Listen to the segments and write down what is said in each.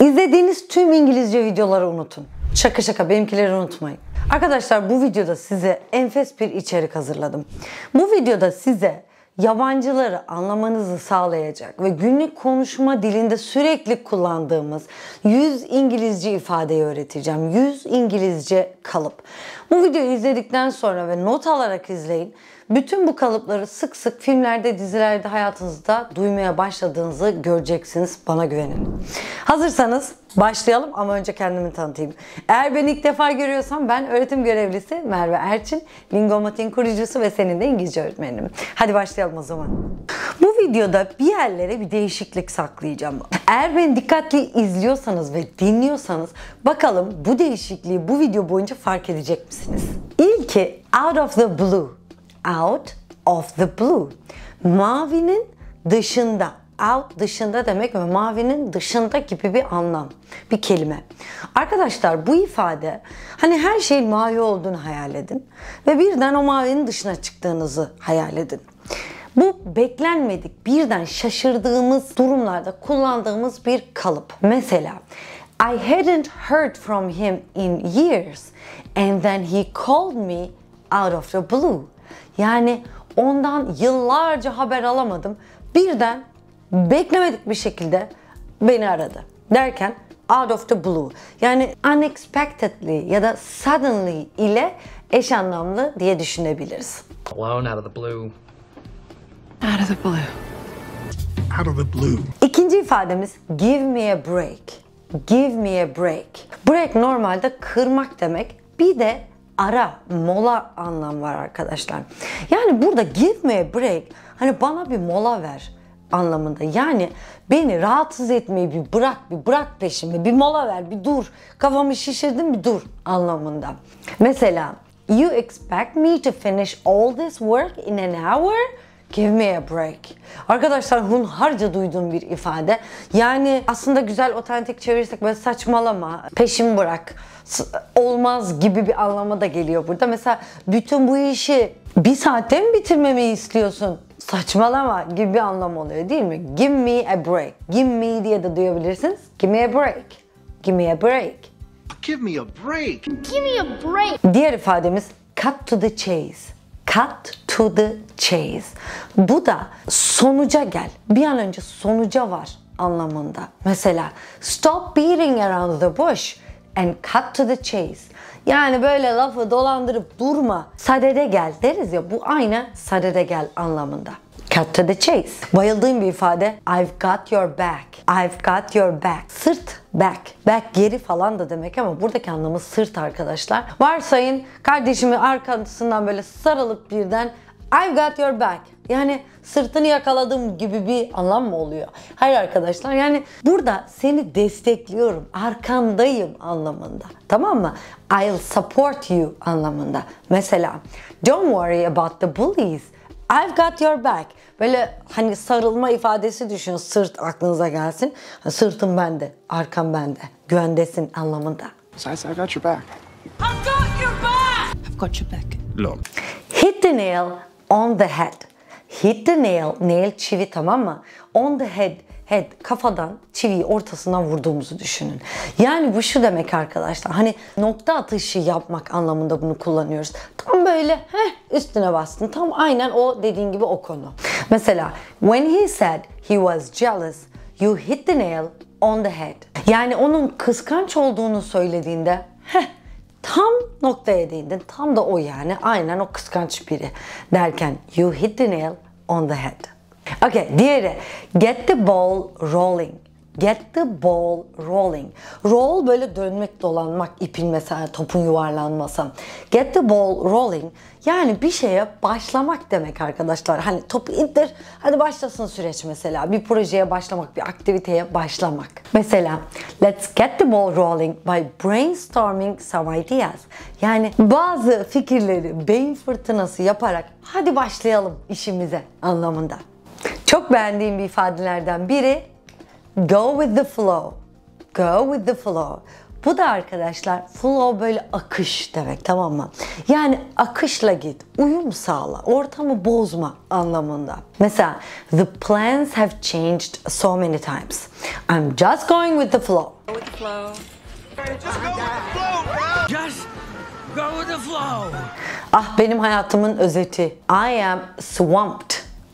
İzlediğiniz tüm İngilizce videoları unutun. Şaka şaka benimkileri unutmayın. Arkadaşlar bu videoda size enfes bir içerik hazırladım. Bu videoda size yabancıları anlamanızı sağlayacak ve günlük konuşma dilinde sürekli kullandığımız 100 İngilizce ifadeyi öğreteceğim. 100 İngilizce kalıp. Bu videoyu izledikten sonra ve not alarak izleyin. Bütün bu kalıpları sık sık filmlerde, dizilerde, hayatınızda duymaya başladığınızı göreceksiniz. Bana güvenin. Hazırsanız başlayalım ama önce kendimi tanıtayım. Eğer beni ilk defa görüyorsan ben öğretim görevlisi Merve Erçin, Lingomatin kurucusu ve senin de İngilizce öğretmenim. Hadi başlayalım o zaman. Bu videoda bir yerlere bir değişiklik saklayacağım. Eğer beni dikkatli izliyorsanız ve dinliyorsanız bakalım bu değişikliği bu video boyunca fark edecek misiniz? İlki out of the blue out of the blue. Mavinin dışında out dışında demek ve mavinin dışında gibi bir anlam, bir kelime. Arkadaşlar bu ifade hani her şeyin mavi olduğunu hayal edin ve birden o mavinin dışına çıktığınızı hayal edin. Bu beklenmedik, birden şaşırdığımız durumlarda kullandığımız bir kalıp. Mesela I hadn't heard from him in years and then he called me out of the blue. Yani ondan yıllarca haber alamadım. Birden beklemedik bir şekilde beni aradı. Derken out of the blue yani unexpectedly ya da suddenly ile eş anlamlı diye düşünebiliriz. Alone out of the blue. Out of the blue. Out of the blue. İkinci ifademiz give me a break. Give me a break. Break normalde kırmak demek. Bir de ara, mola anlam var arkadaşlar. Yani burada give me a break, hani bana bir mola ver anlamında. Yani beni rahatsız etmeyi bir bırak, bir bırak peşimi, bir mola ver, bir dur. Kafamı şişirdin bir dur anlamında. Mesela you expect me to finish all this work in an hour? Give me a break. Arkadaşlar hunharca duyduğum bir ifade. Yani aslında güzel otantik çevirirsek böyle saçmalama, peşim bırak, olmaz gibi bir anlama da geliyor burada. Mesela bütün bu işi bir saatte mi bitirmemi istiyorsun? Saçmalama gibi bir anlam oluyor değil mi? Give me a break. Give me diye de duyabilirsiniz. Give me a break. Give me a break. Give me a break. Give me a break. Diğer ifademiz cut to the chase. Cut to the chase. Bu da sonuca gel. Bir an önce sonuca var anlamında. Mesela stop beating around the bush and cut to the chase. Yani böyle lafı dolandırıp durma, sadede gel deriz ya bu aynı sadede gel anlamında. Cut to the chase. Bayıldığım bir ifade. I've got your back. I've got your back. Sırt back. Back geri falan da demek ama buradaki anlamı sırt arkadaşlar. Varsayın kardeşimi arkasından böyle sarılıp birden I've got your back. Yani sırtını yakaladım gibi bir anlam mı oluyor? Hayır arkadaşlar yani burada seni destekliyorum, arkandayım anlamında. Tamam mı? I'll support you anlamında. Mesela don't worry about the bullies. I've got your back. Böyle hani sarılma ifadesi düşünün. Sırt aklınıza gelsin. Hani sırtım bende, arkam bende. Güvendesin anlamında. Size I've got your back. I've got your back. I've got your back. Lol. Hit the nail on the head. Hit the nail. Nail çivi tamam mı? On the head head kafadan çiviyi ortasından vurduğumuzu düşünün. Yani bu şu demek arkadaşlar. Hani nokta atışı yapmak anlamında bunu kullanıyoruz. Tam böyle heh, üstüne bastın. Tam aynen o dediğin gibi o konu. Mesela when he said he was jealous, you hit the nail on the head. Yani onun kıskanç olduğunu söylediğinde heh, tam noktaya değindin. Tam da o yani. Aynen o kıskanç biri derken you hit the nail on the head. Okay, diğeri. Get the ball rolling. Get the ball rolling. Roll böyle dönmek, dolanmak, ipin mesela topun yuvarlanması. Get the ball rolling yani bir şeye başlamak demek arkadaşlar. Hani topu indir, hadi başlasın süreç mesela. Bir projeye başlamak, bir aktiviteye başlamak. Mesela let's get the ball rolling by brainstorming some ideas. Yani bazı fikirleri beyin fırtınası yaparak hadi başlayalım işimize anlamında. Çok beğendiğim bir ifadelerden biri go with the flow. Go with the flow. Bu da arkadaşlar flow böyle akış demek tamam mı? Yani akışla git, uyum sağla, ortamı bozma anlamında. Mesela the plans have changed so many times. I'm just going with the flow. Go with the flow. Just go with the flow, Ah benim hayatımın özeti. I am swamped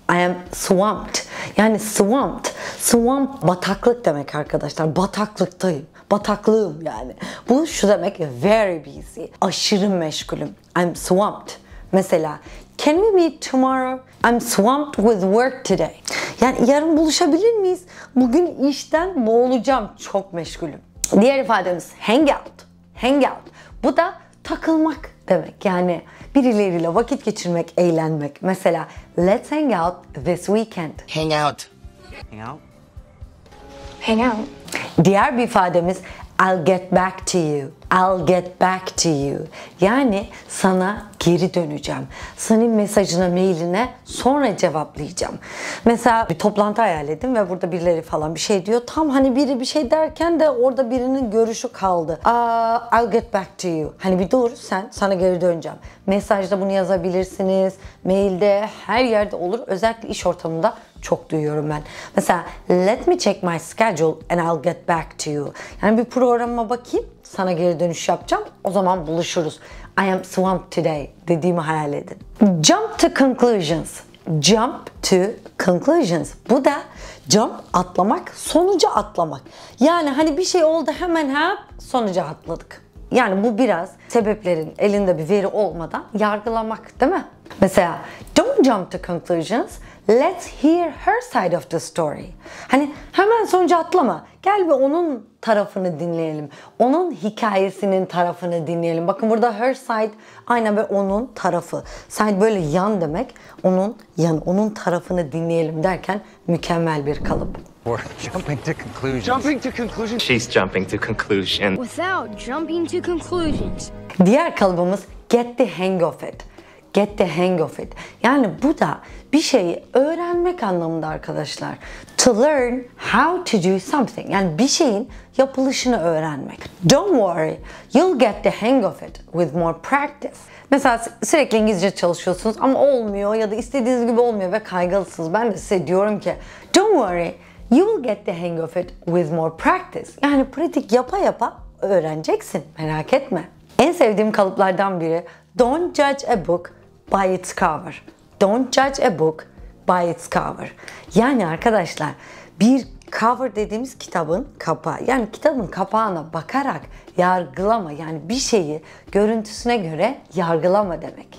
I am swamped. Yani swamped. Swamp bataklık demek arkadaşlar. Bataklıktayım. Bataklığım yani. Bu şu demek very busy. Aşırı meşgulüm. I'm swamped. Mesela Can we meet tomorrow? I'm swamped with work today. Yani yarın buluşabilir miyiz? Bugün işten boğulacağım. Çok meşgulüm. Diğer ifademiz hang out. Hang out. Bu da takılmak demek. Yani Birileriyle vakit geçirmek, eğlenmek. Mesela let's hang out this weekend. Hang out. Hang out. Hang out. Diğer bir ifademiz I'll get back to you. I'll get back to you. Yani sana geri döneceğim. Senin mesajına, mailine sonra cevaplayacağım. Mesela bir toplantı hayal edin ve burada birileri falan bir şey diyor. Tam hani biri bir şey derken de orada birinin görüşü kaldı. Aa, I'll get back to you. Hani bir dur sen, sana geri döneceğim. Mesajda bunu yazabilirsiniz. Mailde, her yerde olur. Özellikle iş ortamında çok duyuyorum ben. Mesela let me check my schedule and I'll get back to you. Yani bir programa bakayım sana geri dönüş yapacağım. O zaman buluşuruz. I am swamped today dediğimi hayal edin. Jump to conclusions. Jump to conclusions. Bu da jump atlamak, sonuca atlamak. Yani hani bir şey oldu hemen hep sonuca atladık. Yani bu biraz sebeplerin elinde bir veri olmadan yargılamak değil mi? Mesela don't jump to conclusions. Let's hear her side of the story. Hani hemen sonucu atlama. Gel bir onun tarafını dinleyelim. Onun hikayesinin tarafını dinleyelim. Bakın burada her side aynen böyle onun tarafı. Side böyle yan demek. Onun yan, onun tarafını dinleyelim derken mükemmel bir kalıp. We're jumping to conclusions. Jumping to conclusions. She's jumping to conclusions. Without jumping to conclusions. Diğer kalıbımız get the hang of it. Get the hang of it. Yani bu da bir şeyi öğrenmek anlamında arkadaşlar. To learn how to do something. Yani bir şeyin yapılışını öğrenmek. Don't worry, you'll get the hang of it with more practice. Mesela sürekli İngilizce çalışıyorsunuz ama olmuyor ya da istediğiniz gibi olmuyor ve kaygılısınız. Ben de size diyorum ki don't worry, you will get the hang of it with more practice. Yani pratik yapa yapa öğreneceksin. Merak etme. En sevdiğim kalıplardan biri don't judge a book by its cover. Don't judge a book by its cover. Yani arkadaşlar bir cover dediğimiz kitabın kapağı. Yani kitabın kapağına bakarak yargılama yani bir şeyi görüntüsüne göre yargılama demek.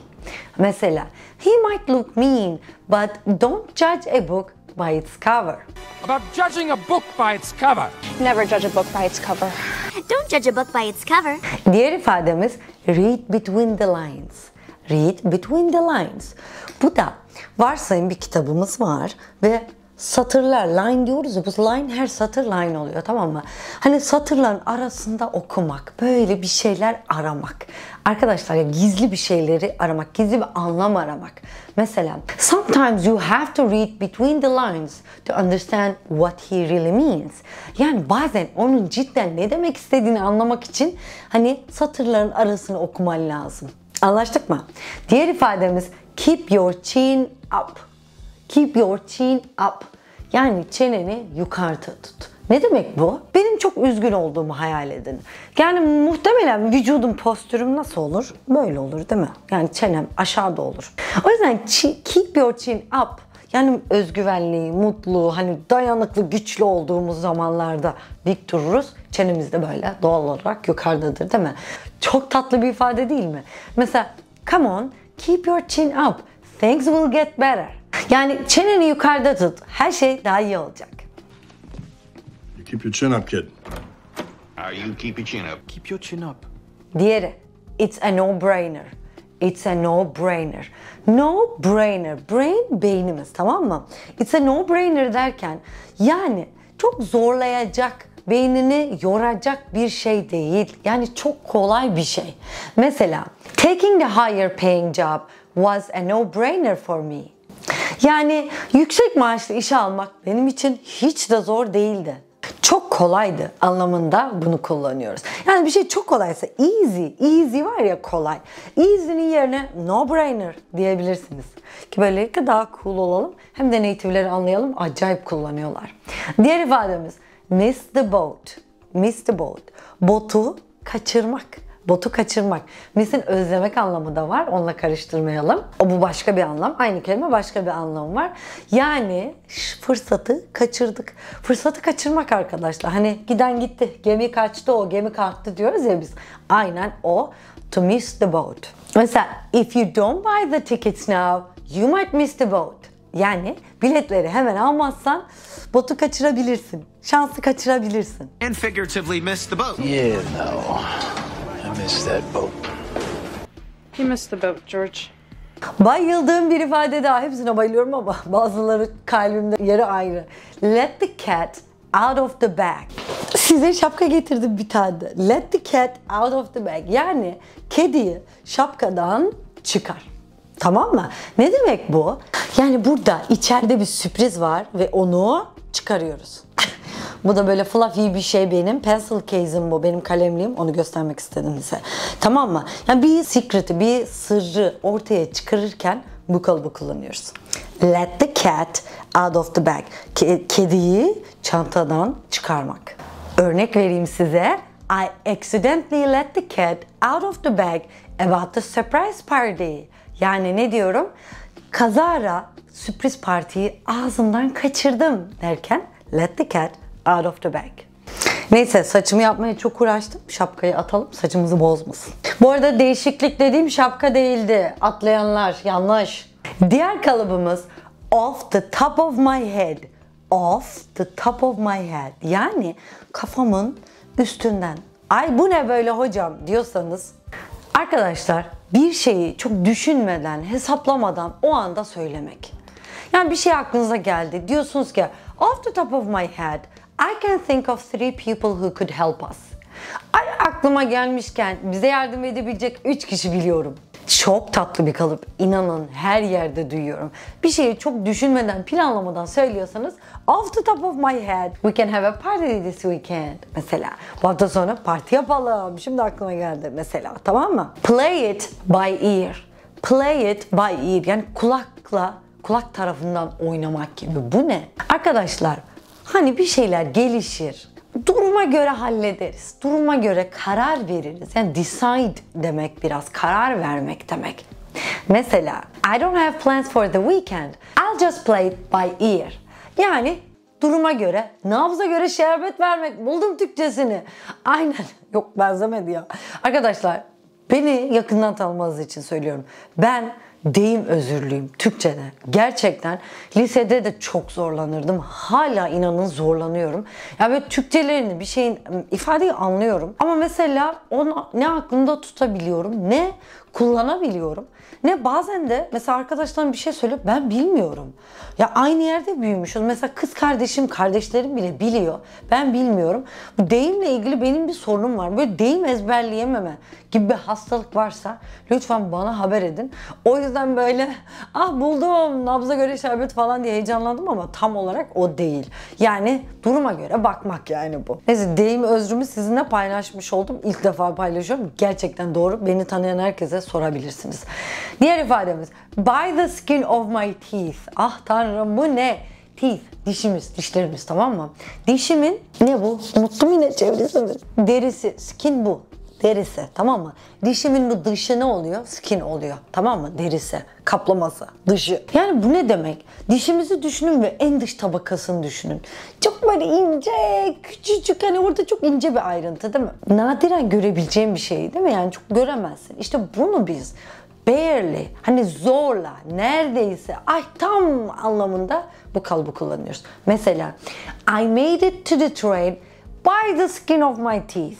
Mesela he might look mean but don't judge a book by its cover. About judging a book by its cover. Never judge a book by its cover. Don't judge a book by its cover. Diğer ifademiz read between the lines. Read between the lines. Bu da varsayın bir kitabımız var ve satırlar line diyoruz ya bu line her satır line oluyor tamam mı? Hani satırların arasında okumak, böyle bir şeyler aramak. Arkadaşlar ya gizli bir şeyleri aramak, gizli bir anlam aramak. Mesela sometimes you have to read between the lines to understand what he really means. Yani bazen onun cidden ne demek istediğini anlamak için hani satırların arasını okuman lazım. Anlaştık mı? Diğer ifademiz keep your chin up. Keep your chin up. Yani çeneni yukarıda tut. Ne demek bu? Benim çok üzgün olduğumu hayal edin. Yani muhtemelen vücudum, postürüm nasıl olur? Böyle olur değil mi? Yani çenem aşağıda olur. O yüzden keep your chin up yani özgüvenli, mutlu, hani dayanıklı, güçlü olduğumuz zamanlarda dik dururuz. Çenemiz de böyle doğal olarak yukarıdadır değil mi? Çok tatlı bir ifade değil mi? Mesela come on, keep your chin up. Things will get better. Yani çeneni yukarıda tut. Her şey daha iyi olacak. You keep your chin up kid. Uh, you keep your chin up. Keep your chin up. Diğeri. It's a no-brainer. It's a no-brainer. No-brainer. Brain beynimiz tamam mı? It's a no-brainer derken yani çok zorlayacak, beynini yoracak bir şey değil. Yani çok kolay bir şey. Mesela taking the higher paying job was a no-brainer for me. Yani yüksek maaşlı işe almak benim için hiç de zor değildi çok kolaydı anlamında bunu kullanıyoruz. Yani bir şey çok kolaysa easy, easy var ya kolay. Easy'nin yerine no brainer diyebilirsiniz. Ki böylelikle daha cool olalım. Hem de native'leri anlayalım. Acayip kullanıyorlar. Diğer ifademiz miss the boat. Miss the boat. Botu kaçırmak botu kaçırmak. Misin özlemek anlamı da var. Onunla karıştırmayalım. O bu başka bir anlam. Aynı kelime başka bir anlamı var. Yani fırsatı kaçırdık. Fırsatı kaçırmak arkadaşlar. Hani giden gitti. Gemi kaçtı o. Gemi kalktı diyoruz ya biz. Aynen o. To miss the boat. Mesela if you don't buy the tickets now you might miss the boat. Yani biletleri hemen almazsan botu kaçırabilirsin. Şansı kaçırabilirsin. And figuratively miss the boat. Yeah, no miss that boat. He missed the boat, George. Bayıldığım bir ifade daha. Hepsine bayılıyorum ama bazıları kalbimde yeri ayrı. Let the cat out of the bag. Size şapka getirdim bir tane Let the cat out of the bag. Yani kediyi şapkadan çıkar. Tamam mı? Ne demek bu? Yani burada içeride bir sürpriz var ve onu çıkarıyoruz. Bu da böyle fluffy bir şey benim. Pencil case'im bu. Benim kalemliğim. Onu göstermek istedim size. Tamam mı? Yani bir secret'i, bir sırrı ortaya çıkarırken bu kalıbı kullanıyoruz. Let the cat out of the bag. Kediyi çantadan çıkarmak. Örnek vereyim size. I accidentally let the cat out of the bag about the surprise party. Yani ne diyorum? Kazara sürpriz partiyi ağzımdan kaçırdım derken let the cat out of the bag. Neyse saçımı yapmaya çok uğraştım. Şapkayı atalım saçımızı bozmasın. Bu arada değişiklik dediğim şapka değildi. Atlayanlar yanlış. Diğer kalıbımız off the top of my head. Off the top of my head. Yani kafamın üstünden. Ay bu ne böyle hocam diyorsanız. Arkadaşlar bir şeyi çok düşünmeden, hesaplamadan o anda söylemek. Yani bir şey aklınıza geldi. Diyorsunuz ki off the top of my head I can think of three people who could help us. Ay aklıma gelmişken bize yardım edebilecek 3 kişi biliyorum. Çok tatlı bir kalıp. İnanın her yerde duyuyorum. Bir şeyi çok düşünmeden, planlamadan söylüyorsanız off the top of my head we can have a party this weekend mesela. Bu hafta sonra parti yapalım. Şimdi aklıma geldi mesela. Tamam mı? Play it by ear. Play it by ear. Yani kulakla kulak tarafından oynamak gibi. Bu ne? Arkadaşlar Hani bir şeyler gelişir. Duruma göre hallederiz. Duruma göre karar veririz. Yani decide demek biraz karar vermek demek. Mesela I don't have plans for the weekend. I'll just play it by ear. Yani duruma göre, nabza göre şerbet vermek. Buldum Türkçesini. Aynen. Yok benzemedi ya. Arkadaşlar beni yakından tanımanız için söylüyorum. Ben deyim özürlüyüm Türkçe'de. Gerçekten lisede de çok zorlanırdım. Hala inanın zorlanıyorum. Ya yani böyle Türkçelerini bir şeyin ifadeyi anlıyorum. Ama mesela onu ne aklımda tutabiliyorum ne kullanabiliyorum. Ne bazen de mesela arkadaşlarım bir şey söylüyor ben bilmiyorum. Ya aynı yerde büyümüşüz. Mesela kız kardeşim, kardeşlerim bile biliyor. Ben bilmiyorum. Bu deyimle ilgili benim bir sorunum var. Böyle deyim ezberleyememe gibi bir hastalık varsa lütfen bana haber edin. O yüzden böyle ah buldum nabza göre şerbet falan diye heyecanlandım ama tam olarak o değil. Yani duruma göre bakmak yani bu. Neyse deyim özrümü sizinle paylaşmış oldum. İlk defa paylaşıyorum. Gerçekten doğru. Beni tanıyan herkese sorabilirsiniz. Diğer ifademiz by the skin of my teeth. Ah tanrım bu ne? Teeth, dişimiz, dişlerimiz tamam mı? Dişimin ne bu? Unuttum yine çevresini. Derisi, skin bu. Derisi tamam mı? Dişimin bu dışı ne oluyor? Skin oluyor tamam mı? Derisi, kaplaması, dışı. Yani bu ne demek? Dişimizi düşünün ve en dış tabakasını düşünün. Çok böyle ince, küçücük hani orada çok ince bir ayrıntı değil mi? Nadiren görebileceğim bir şey değil mi? Yani çok göremezsin. İşte bunu biz barely hani zorla neredeyse ay tam anlamında bu kalıbı kullanıyoruz. Mesela I made it to the train by the skin of my teeth.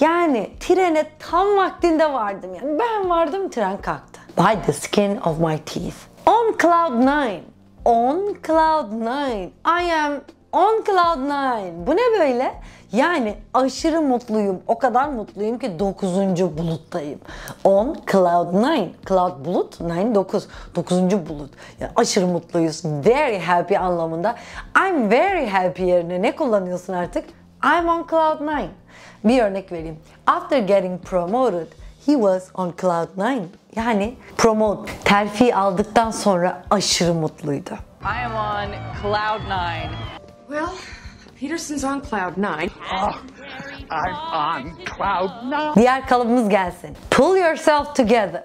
Yani trene tam vaktinde vardım. Yani ben vardım tren kalktı. By the skin of my teeth. On cloud nine. On cloud nine. I am On Cloud9. Bu ne böyle? Yani aşırı mutluyum. O kadar mutluyum ki 9. buluttayım. On Cloud9. Cloud bulut, 9 9. 9. bulut. Yani aşırı mutluyuz. Very happy anlamında. I'm very happy yerine ne kullanıyorsun artık? I'm on Cloud9. Bir örnek vereyim. After getting promoted, he was on Cloud9. Yani promote, terfi aldıktan sonra aşırı mutluydu. I am on Cloud9. Well, Peterson's on cloud nine. Oh, I'm on cloud nine. Diğer kalıbımız gelsin. Pull yourself together.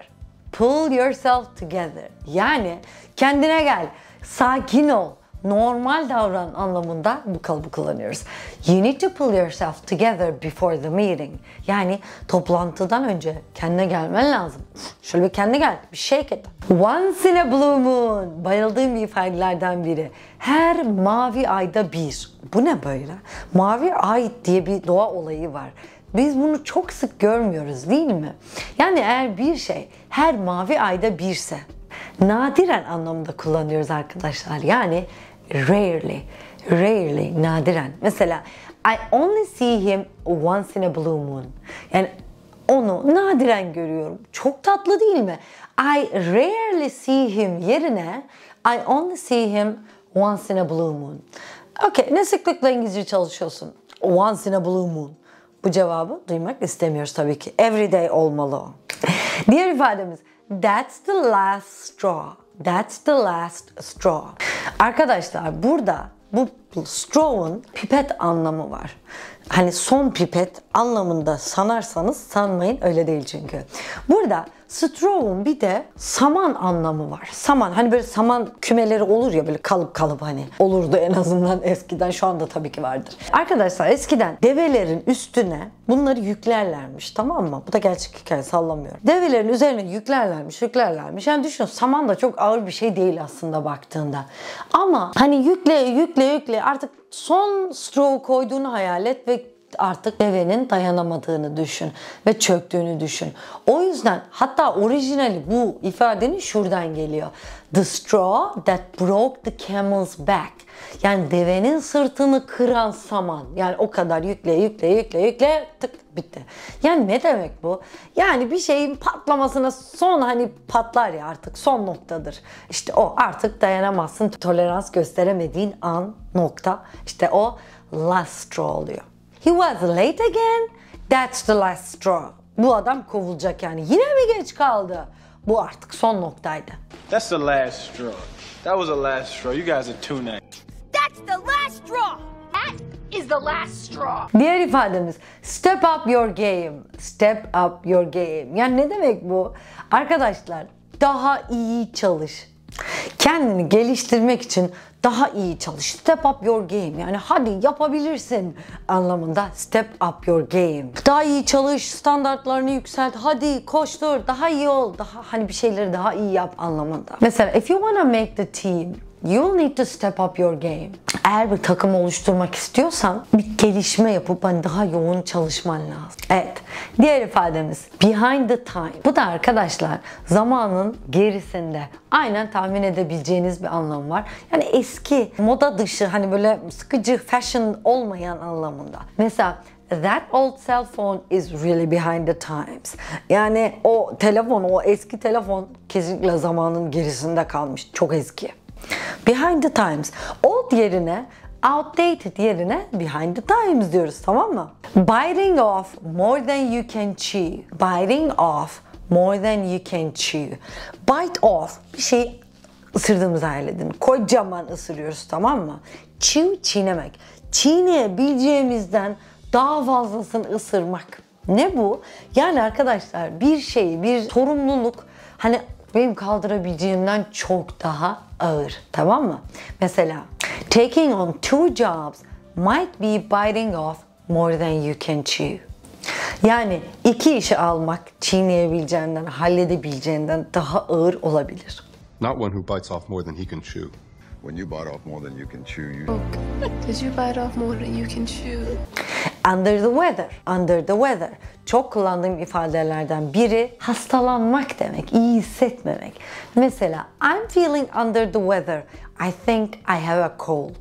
Pull yourself together. Yani kendine gel. Sakin ol normal davran anlamında bu kalıbı kullanıyoruz. You need to pull yourself together before the meeting. Yani toplantıdan önce kendine gelmen lazım. Şöyle bir kendine gel, bir shake it. Once in a blue moon. Bayıldığım bir ifadelerden biri. Her mavi ayda bir. Bu ne böyle? Mavi ay diye bir doğa olayı var. Biz bunu çok sık görmüyoruz değil mi? Yani eğer bir şey her mavi ayda birse nadiren anlamında kullanıyoruz arkadaşlar. Yani Rarely. Rarely. Nadiren. Mesela I only see him once in a blue moon. Yani onu nadiren görüyorum. Çok tatlı değil mi? I rarely see him yerine I only see him once in a blue moon. Okay, ne sıklıkla İngilizce çalışıyorsun? Once in a blue moon. Bu cevabı duymak istemiyoruz tabii ki. Everyday olmalı o. Diğer ifademiz That's the last straw. That's the last straw. Arkadaşlar burada bu Straw'un pipet anlamı var. Hani son pipet anlamında sanarsanız sanmayın öyle değil çünkü. Burada straw'un bir de saman anlamı var. Saman hani böyle saman kümeleri olur ya böyle kalıp kalıp hani olurdu en azından eskiden şu anda tabii ki vardır. Arkadaşlar eskiden develerin üstüne bunları yüklerlermiş tamam mı? Bu da gerçek hikaye sallamıyorum. Develerin üzerine yüklerlermiş yüklerlermiş. Yani düşünün saman da çok ağır bir şey değil aslında baktığında. Ama hani yükle yükle yükle artık son stroke koyduğunu hayal et ve artık devenin dayanamadığını düşün ve çöktüğünü düşün. O yüzden hatta orijinali bu ifadenin şuradan geliyor. The straw that broke the camel's back. Yani devenin sırtını kıran saman. Yani o kadar yükle yükle yükle yükle tık bitti. Yani ne demek bu? Yani bir şeyin patlamasına son hani patlar ya artık son noktadır. İşte o artık dayanamazsın. Tolerans gösteremediğin an nokta. İşte o last straw oluyor. He was late again. That's the last straw. Bu adam kovulacak yani. Yine mi geç kaldı? Bu artık son noktaydı. That's the last straw. That was the last straw. You guys are too nice. That's the last straw. That is the last straw. Diğer ifademiz step up your game. Step up your game. Yani ne demek bu? Arkadaşlar daha iyi çalış kendini geliştirmek için daha iyi çalış. Step up your game. Yani hadi yapabilirsin anlamında step up your game. Daha iyi çalış, standartlarını yükselt. Hadi koştur, daha iyi ol. Daha hani bir şeyleri daha iyi yap anlamında. Mesela if you wanna make the team You need to step up your game. Eğer bir takım oluşturmak istiyorsan bir gelişme yapıp hani daha yoğun çalışman lazım. Evet. Diğer ifademiz behind the time. Bu da arkadaşlar zamanın gerisinde. Aynen tahmin edebileceğiniz bir anlam var. Yani eski, moda dışı hani böyle sıkıcı, fashion olmayan anlamında. Mesela That old cell phone is really behind the times. Yani o telefon, o eski telefon kesinlikle zamanın gerisinde kalmış. Çok eski. Behind the times. Old yerine outdated yerine behind the times diyoruz tamam mı? Biting off more than you can chew. Biting off more than you can chew. Bite off bir şey ısırdığımızı hayal edin. Kocaman ısırıyoruz tamam mı? Chew çiğnemek. Çiğneyebileceğimizden daha fazlasını ısırmak. Ne bu? Yani arkadaşlar bir şey, bir sorumluluk hani benim kaldırabileceğimden çok daha ağır. Tamam mı? Mesela taking on two jobs might be biting off more than you can chew. Yani iki işi almak çiğneyebileceğinden, halledebileceğinden daha ağır olabilir. Not one who bites off more than he can chew. When you bite off more than you can chew, you... Oh, Did you bite off more than you can chew. Under the weather, under the weather. Çok kullandığım ifadelerden biri hastalanmak demek, iyi hissetmemek. Mesela I'm feeling under the weather. I think I have a cold.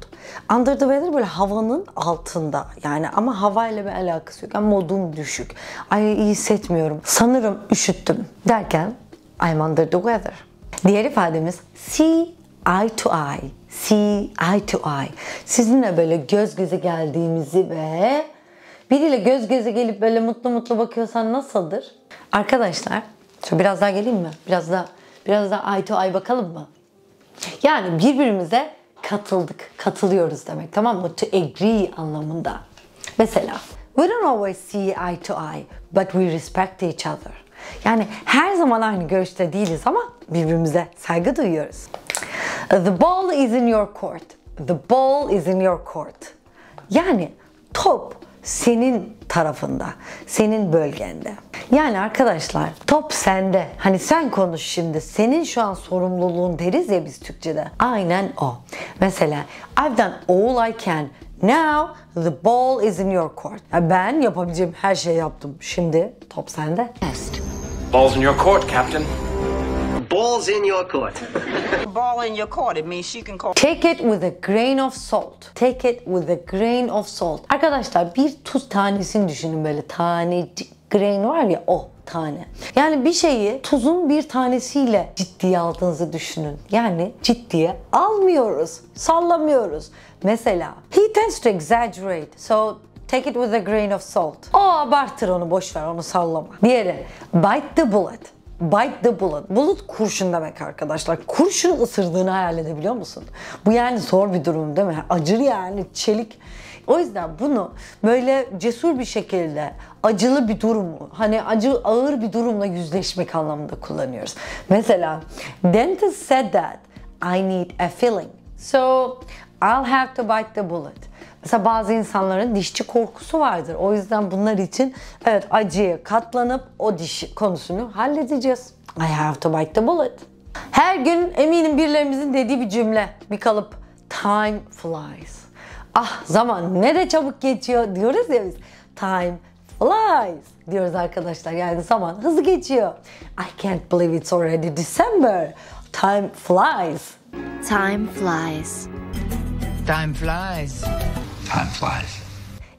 Under the weather böyle havanın altında yani ama havayla bir alakası yok. Yani modum düşük. Ay iyi hissetmiyorum. Sanırım üşüttüm derken I'm under the weather. Diğer ifademiz see eye to eye. See eye to eye. Sizinle böyle göz göze geldiğimizi ve Biriyle göz göze gelip böyle mutlu mutlu bakıyorsan nasıldır? Arkadaşlar, şöyle biraz daha geleyim mi? Biraz daha biraz daha eye to eye bakalım mı? Yani birbirimize katıldık, katılıyoruz demek tamam mı? To agree anlamında. Mesela, we don't always see eye to eye, but we respect each other. Yani her zaman aynı görüşte değiliz ama birbirimize saygı duyuyoruz. The ball is in your court. The ball is in your court. Yani top senin tarafında, senin bölgende. Yani arkadaşlar top sende. Hani sen konuş şimdi. Senin şu an sorumluluğun deriz ya biz Türkçe'de. Aynen o. Mesela I've done all I can. Now the ball is in your court. ben yapabileceğim her şeyi yaptım. Şimdi top sende. Best. Ball's in your court, Captain. Ball's in your court. Ball in your court. It means you can call. Take it with a grain of salt. Take it with a grain of salt. Arkadaşlar bir tuz tanesini düşünün böyle tane grain var ya o tane. Yani bir şeyi tuzun bir tanesiyle ciddiye aldığınızı düşünün. Yani ciddiye almıyoruz, sallamıyoruz. Mesela he tends to exaggerate. So Take it with a grain of salt. O abartır onu boş ver onu sallama. Diğeri bite the bullet. Bite the bullet. Bullet kurşun demek arkadaşlar. Kurşun ısırdığını hayal edebiliyor musun? Bu yani zor bir durum değil mi? Acır yani çelik. O yüzden bunu böyle cesur bir şekilde acılı bir durumu, hani acı ağır bir durumla yüzleşmek anlamında kullanıyoruz. Mesela dentist said that I need a filling. So I'll have to bite the bullet. Mesela bazı insanların dişçi korkusu vardır. O yüzden bunlar için evet acıya katlanıp o diş konusunu halledeceğiz. I have to bite the bullet. Her gün eminim birilerimizin dediği bir cümle, bir kalıp. Time flies. Ah zaman ne de çabuk geçiyor diyoruz ya biz. Time flies diyoruz arkadaşlar. Yani zaman hızlı geçiyor. I can't believe it's already December. Time flies. Time flies. Time flies. Time flies.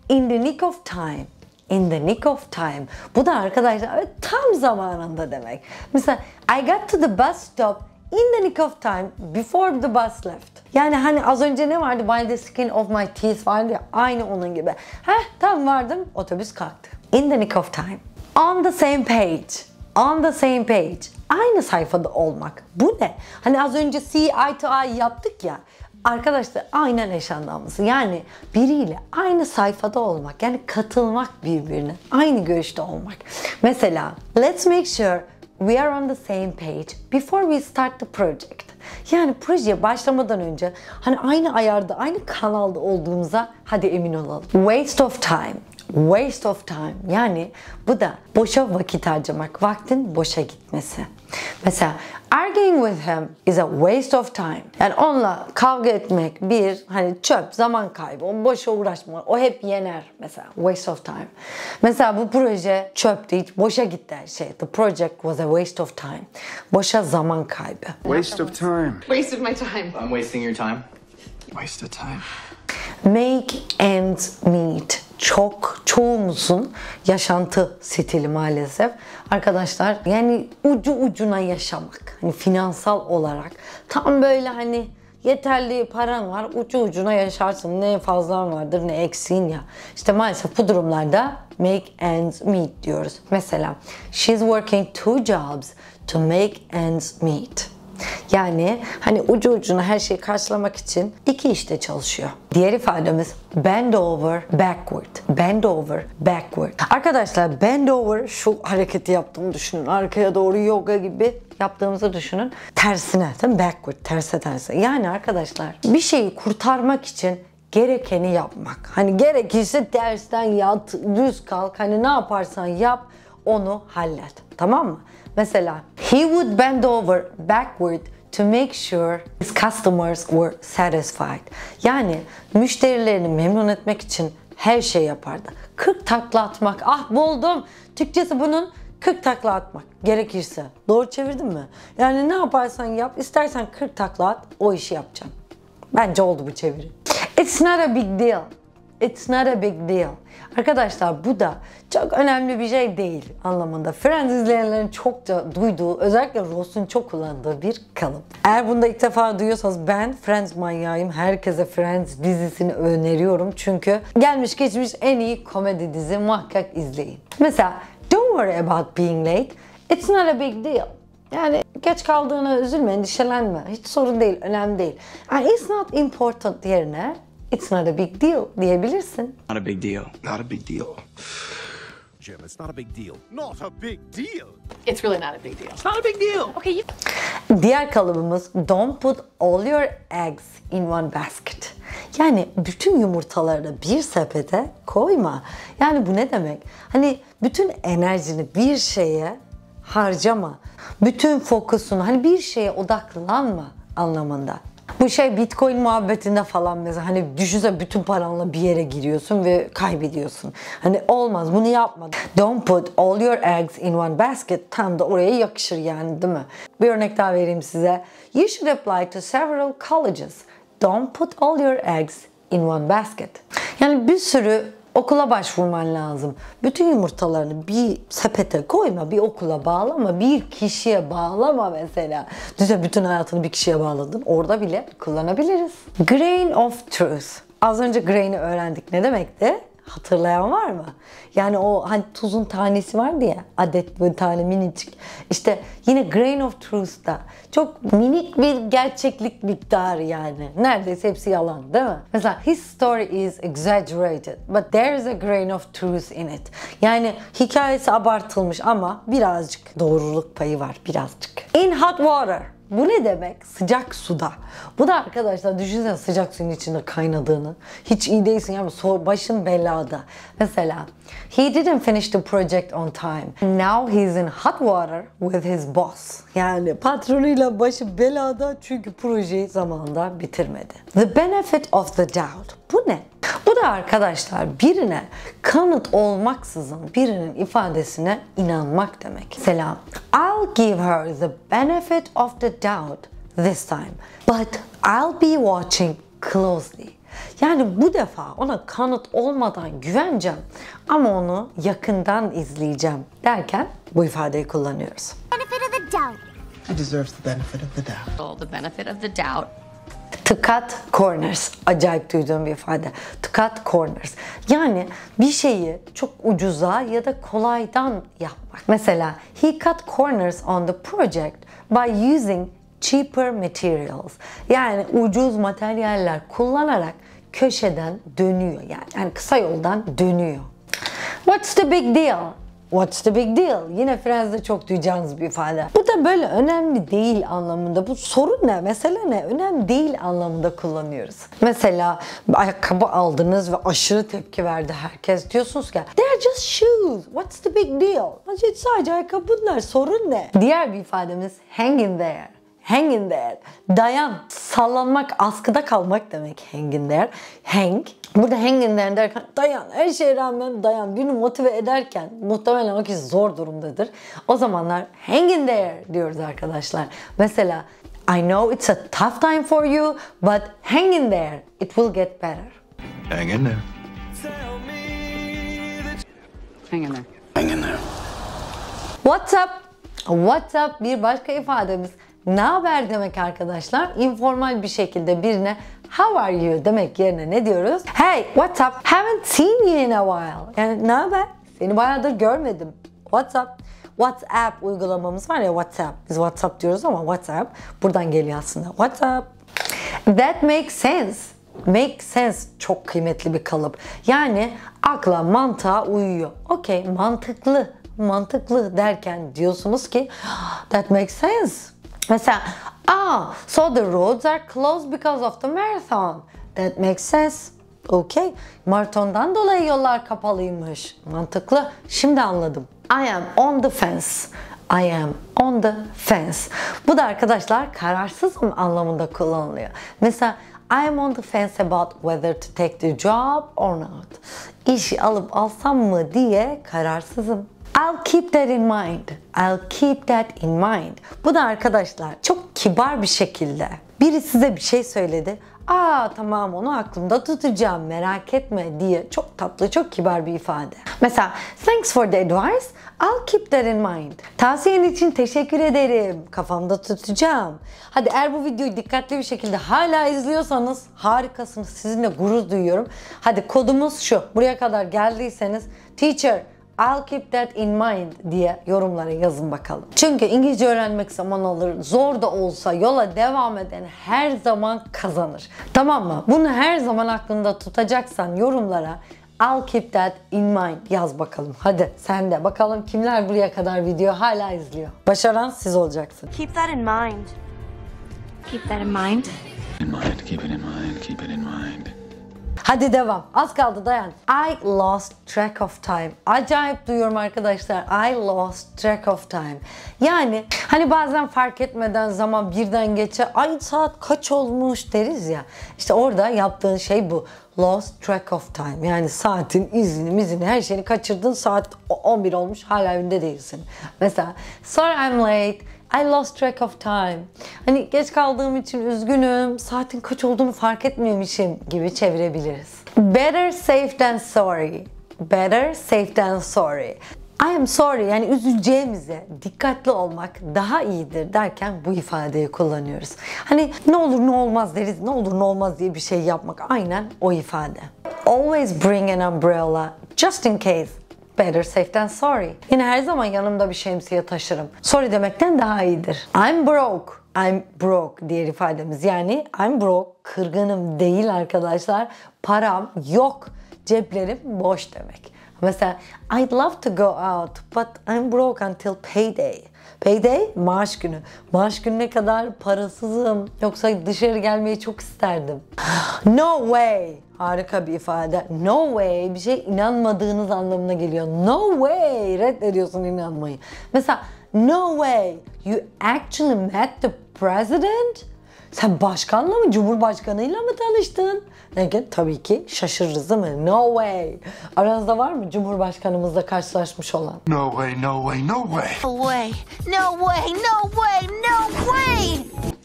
In the nick of time. In the nick of time. Bu da arkadaşlar tam zamanında demek. Mesela I got to the bus stop in the nick of time before the bus left. Yani hani az önce ne vardı? By the skin of my teeth vardı ya aynı onun gibi. Heh tam vardım otobüs kalktı. In the nick of time. On the same page. On the same page. Aynı sayfada olmak. Bu ne? Hani az önce see eye to eye yaptık ya. Arkadaşlar aynen eş Yani biriyle aynı sayfada olmak, yani katılmak birbirine, aynı görüşte olmak. Mesela, let's make sure we are on the same page before we start the project. Yani projeye başlamadan önce hani aynı ayarda, aynı kanalda olduğumuza hadi emin olalım. Waste of time. Waste of time. Yani bu da boşa vakit harcamak. Vaktin boşa gitmesi. Mesela arguing with him is a waste of time. Yani onunla kavga etmek bir hani çöp, zaman kaybı. O boşa uğraşma. O hep yener mesela. Waste of time. Mesela bu proje çöptü. Hiç boşa gitti her şey. The project was a waste of time. Boşa zaman kaybı. Waste of time. Waste of my time. I'm wasting your time. Waste of time. Make ends meet. Çok çoğumuzun yaşantı stili maalesef. Arkadaşlar yani ucu ucuna yaşamak. Hani finansal olarak tam böyle hani yeterli paran var ucu ucuna yaşarsın ne fazlan vardır ne eksiğin ya. İşte maalesef bu durumlarda make ends meet diyoruz. Mesela she's working two jobs to make ends meet. Yani hani ucu ucuna her şeyi karşılamak için iki işte çalışıyor. Diğer ifademiz bend over backward. Bend over backward. Arkadaşlar bend over şu hareketi yaptığımı düşünün. Arkaya doğru yoga gibi yaptığımızı düşünün. Tersine, değil mi? Backward, terse terse. Yani arkadaşlar bir şeyi kurtarmak için gerekeni yapmak. Hani gerekirse dersten yat, düz kalk. Hani ne yaparsan yap onu hallet. Tamam mı? Mesela he would bend over backward to make sure his customers were satisfied. Yani müşterilerini memnun etmek için her şey yapardı. 40 takla atmak. Ah buldum. Türkçesi bunun 40 takla atmak gerekirse. Doğru çevirdim mi? Yani ne yaparsan yap, istersen 40 takla at, o işi yapacağım. Bence oldu bu çeviri. It's not a big deal. It's not a big deal. Arkadaşlar bu da çok önemli bir şey değil anlamında. Friends izleyenlerin çokça duyduğu, özellikle Ross'un çok kullandığı bir kalıp. Eğer bunu da ilk defa duyuyorsanız ben Friends manyağıyım. Herkese Friends dizisini öneriyorum. Çünkü gelmiş geçmiş en iyi komedi dizi muhakkak izleyin. Mesela Don't worry about being late. It's not a big deal. Yani geç kaldığına üzülme, endişelenme. Hiç sorun değil, önemli değil. Yani it's not important yerine It's not a big deal diyebilirsin. Not a big deal. Not a big deal. Jim, it's not a big deal. Not a big deal. It's really not a big deal. It's not a big deal. Okay. You... Diğer kalıbımız don't put all your eggs in one basket. Yani bütün yumurtalarını bir sepete koyma. Yani bu ne demek? Hani bütün enerjini bir şeye harcama. Bütün fokusunu hani bir şeye odaklanma anlamında. Bu şey bitcoin muhabbetinde falan mesela hani düşünse bütün paranla bir yere giriyorsun ve kaybediyorsun. Hani olmaz bunu yapma. Don't put all your eggs in one basket tam da oraya yakışır yani değil mi? Bir örnek daha vereyim size. You should apply to several colleges. Don't put all your eggs in one basket. Yani bir sürü okula başvurman lazım. Bütün yumurtalarını bir sepete koyma, bir okula bağlama, bir kişiye bağlama mesela. Düşünsene bütün hayatını bir kişiye bağladın. Orada bile kullanabiliriz. Grain of truth. Az önce grain'i öğrendik. Ne demekti? Hatırlayan var mı? Yani o hani tuzun tanesi var diye adet böyle tane minicik. İşte yine grain of truth'da çok minik bir gerçeklik miktarı yani. Neredeyse hepsi yalan değil mi? Mesela his story is exaggerated but there is a grain of truth in it. Yani hikayesi abartılmış ama birazcık doğruluk payı var birazcık. In hot water bu ne demek? Sıcak suda. Bu da arkadaşlar düşünsene sıcak suyun içinde kaynadığını. Hiç iyi değilsin yani başın belada. Mesela He didn't finish the project on time. now he's in hot water with his boss. Yani patronuyla başı belada çünkü projeyi zamanında bitirmedi. The benefit of the doubt. Bu ne? Bu da arkadaşlar birine kanıt olmaksızın birinin ifadesine inanmak demek. Selam. I'll give her the benefit of the doubt this time. But I'll be watching closely. Yani bu defa ona kanıt olmadan güveneceğim ama onu yakından izleyeceğim derken bu ifadeyi kullanıyoruz. I deserves the benefit of the doubt. All the benefit of the doubt. To cut corners. Acayip duyduğum bir ifade. To cut corners. Yani bir şeyi çok ucuza ya da kolaydan yapmak. Mesela he cut corners on the project by using cheaper materials. Yani ucuz materyaller kullanarak köşeden dönüyor yani. Yani kısa yoldan dönüyor. What's the big deal? What's the big deal? Yine Friends'de çok duyacağınız bir ifade. Bu da böyle önemli değil anlamında. Bu sorun ne? Mesele ne? Önemli değil anlamında kullanıyoruz. Mesela ayakkabı aldınız ve aşırı tepki verdi herkes. Diyorsunuz ki they're just shoes. What's the big deal? Sadece ayakkabı bunlar. Sorun ne? Diğer bir ifademiz hang in there hang in there. Dayan, sallanmak, askıda kalmak demek hang in there. Hang. Burada hang in there derken dayan, her şeye rağmen dayan. Birini motive ederken muhtemelen o kişi zor durumdadır. O zamanlar hang in there diyoruz arkadaşlar. Mesela I know it's a tough time for you, but hang in there. It will get better. Hang in there. Hang in there. Hang in there. What's up? What's up bir başka ifademiz ne haber demek arkadaşlar? Informal bir şekilde birine how are you demek yerine ne diyoruz? Hey, what's up? Haven't seen you in a while. Yani ne haber? Seni bayağıdır görmedim. What's up? WhatsApp uygulamamız var ya WhatsApp. Biz WhatsApp diyoruz ama WhatsApp buradan geliyor aslında. WhatsApp. That makes sense. Make sense çok kıymetli bir kalıp. Yani akla mantığa uyuyor. Okey mantıklı mantıklı derken diyorsunuz ki ah, that makes sense Mesela ah so the roads are closed because of the marathon. That makes sense. Okay. Maratondan dolayı yollar kapalıymış. Mantıklı. Şimdi anladım. I am on the fence. I am on the fence. Bu da arkadaşlar kararsızım anlamında kullanılıyor. Mesela I am on the fence about whether to take the job or not. İşi alıp alsam mı diye kararsızım. I'll keep that in mind. I'll keep that in mind. Bu da arkadaşlar çok kibar bir şekilde biri size bir şey söyledi. Aa tamam onu aklımda tutacağım merak etme diye çok tatlı çok kibar bir ifade. Mesela thanks for the advice I'll keep that in mind. Tavsiyen için teşekkür ederim kafamda tutacağım. Hadi eğer bu videoyu dikkatli bir şekilde hala izliyorsanız harikasınız sizinle gurur duyuyorum. Hadi kodumuz şu buraya kadar geldiyseniz teacher I'll keep that in mind diye yorumlara yazın bakalım. Çünkü İngilizce öğrenmek zaman alır. Zor da olsa yola devam eden her zaman kazanır. Tamam mı? Bunu her zaman aklında tutacaksan yorumlara I'll keep that in mind yaz bakalım. Hadi sen de bakalım kimler buraya kadar video hala izliyor. Başaran siz olacaksın. Keep that in mind. Keep that in mind. In mind, keep it in mind, keep it in mind. Hadi devam. Az kaldı dayan. I lost track of time. Acayip duyuyorum arkadaşlar. I lost track of time. Yani hani bazen fark etmeden zaman birden geçe ay saat kaç olmuş deriz ya. İşte orada yaptığın şey bu lost track of time. Yani saatin izini, mizini, her şeyini kaçırdın. Saat 11 olmuş hala önünde değilsin. Mesela sorry I'm late. I lost track of time. Hani geç kaldığım için üzgünüm, saatin kaç olduğunu fark etmemişim gibi çevirebiliriz. Better safe than sorry. Better safe than sorry. I am sorry yani üzüleceğimize dikkatli olmak daha iyidir derken bu ifadeyi kullanıyoruz. Hani ne olur ne olmaz deriz, ne olur ne olmaz diye bir şey yapmak aynen o ifade. Always bring an umbrella just in case. Better safe than sorry. Yine her zaman yanımda bir şemsiye taşırım. Sorry demekten daha iyidir. I'm broke. I'm broke diğer ifademiz. Yani I'm broke, kırgınım değil arkadaşlar. Param yok, ceplerim boş demek. Mesela I'd love to go out but I'm broke until payday. Payday maaş günü. Maaş gününe kadar parasızım. Yoksa dışarı gelmeyi çok isterdim. No way. Harika bir ifade. No way bir şey inanmadığınız anlamına geliyor. No way reddediyorsun inanmayı. Mesela no way you actually met the president. Sen başkanla mı, cumhurbaşkanıyla mı tanıştın? Neden? Tabii ki şaşırırız değil mi? No way. Aranızda var mı Cumhurbaşkanımızla karşılaşmış olan? No way, no way, no way. No way, no way, no way, no way.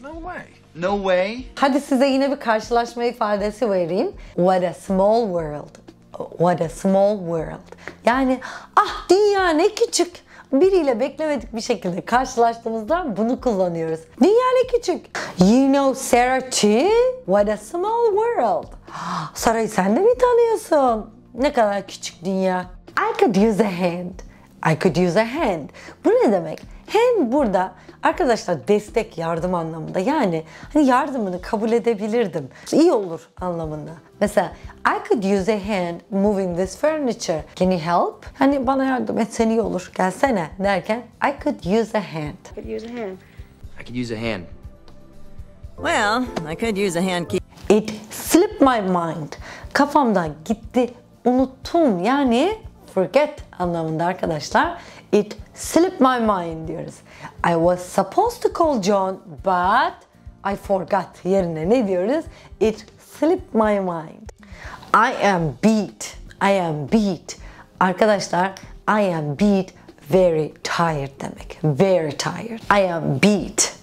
No way. No way. Hadi size yine bir karşılaşma ifadesi vereyim. What a small world. What a small world. Yani ah dünya ne küçük biriyle beklemedik bir şekilde karşılaştığımızda bunu kullanıyoruz. Dünya ne küçük. You know Sarah T? What a small world. Sarah'ı sen de mi tanıyorsun? Ne kadar küçük dünya. I could use a hand. I could use a hand. Bu ne demek? Hand burada Arkadaşlar destek, yardım anlamında. Yani hani yardımını kabul edebilirdim. iyi olur anlamında. Mesela I could use a hand moving this furniture. Can you help? Hani bana yardım etsen iyi olur. Gelsene derken I could use a hand. I could use a hand. I could use a hand. Well, I could use a hand. It slipped my mind. Kafamdan gitti, unuttum. Yani forget anlamında arkadaşlar. It slipped my mind diyoruz. I was supposed to call John but I forgot yerine ne diyoruz? It slipped my mind. I am beat. I am beat. Arkadaşlar I am beat very tired demek. Very tired. I am beat.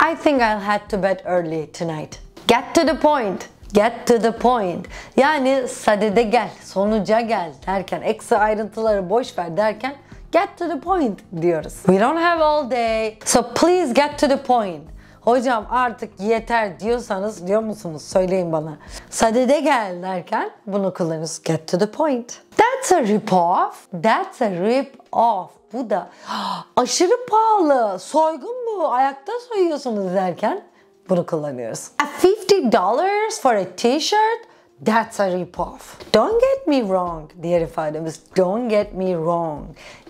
I think I'll head to bed early tonight. Get to the point. Get to the point. Yani sadede gel, sonuca gel derken, eksi ayrıntıları boş ver derken Get to the point diyoruz. We don't have all day. So please get to the point. Hocam artık yeter diyorsanız diyor musunuz? Söyleyin bana. Sadede gel derken bunu kullanıyoruz. Get to the point. That's a rip off. That's a rip off. Bu da aşırı pahalı. Soygun bu. Ayakta soyuyorsunuz derken bunu kullanıyoruz. A $50 for a t-shirt That's a ripoff. Don't get me wrong diğer ifademiz. Don't get me wrong.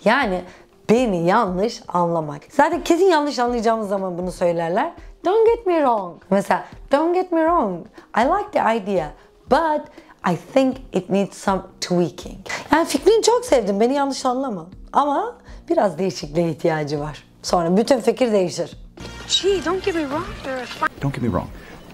Yani beni yanlış anlamak. Zaten kesin yanlış anlayacağımız zaman bunu söylerler. Don't get me wrong. Mesela don't get me wrong. I like the idea but I think it needs some tweaking. Yani fikrini çok sevdim. Beni yanlış anlama. Ama biraz değişikliğe ihtiyacı var. Sonra bütün fikir değişir. Gee, don't get me wrong. Don't get me wrong.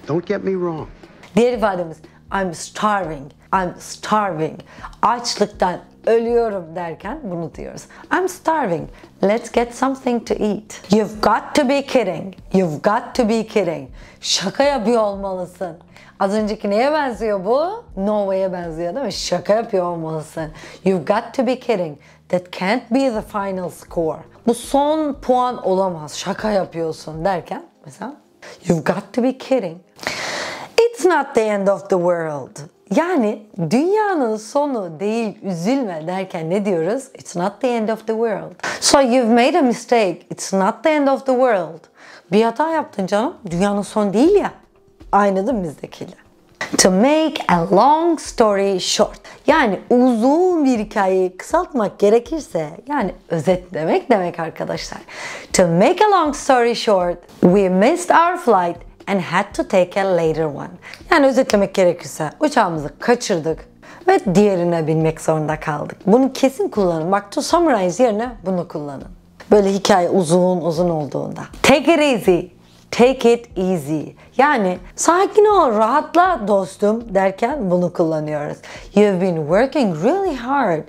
Don't get me wrong. Diğer ifademiz I'm starving, I'm starving. Açlıktan ölüyorum derken bunu diyoruz. I'm starving. Let's get something to eat. You've got to be kidding. You've got to be kidding. Şaka yapıyor olmalısın. Az önceki neye benziyor bu? Norway'e benziyor değil mi? Şaka yapıyor olmalısın. You've got to be kidding. That can't be the final score. Bu son puan olamaz. Şaka yapıyorsun derken mesela You've got to be kidding. It's not the end of the world. Yani dünyanın sonu değil üzülme derken ne diyoruz? It's not the end of the world. So you've made a mistake. It's not the end of the world. Bir hata yaptın canım. Dünyanın son değil ya. Aynı bizdekiyle. To make a long story short. Yani uzun bir hikayeyi kısaltmak gerekirse yani özetlemek demek arkadaşlar. To make a long story short, we missed our flight and had to take a later one. Yani özetlemek gerekirse uçağımızı kaçırdık ve diğerine binmek zorunda kaldık. Bunu kesin kullanın. Bak to summarize yerine bunu kullanın. Böyle hikaye uzun uzun olduğunda. Take it easy. Take it easy. Yani sakin ol, rahatla dostum derken bunu kullanıyoruz. You've been working really hard.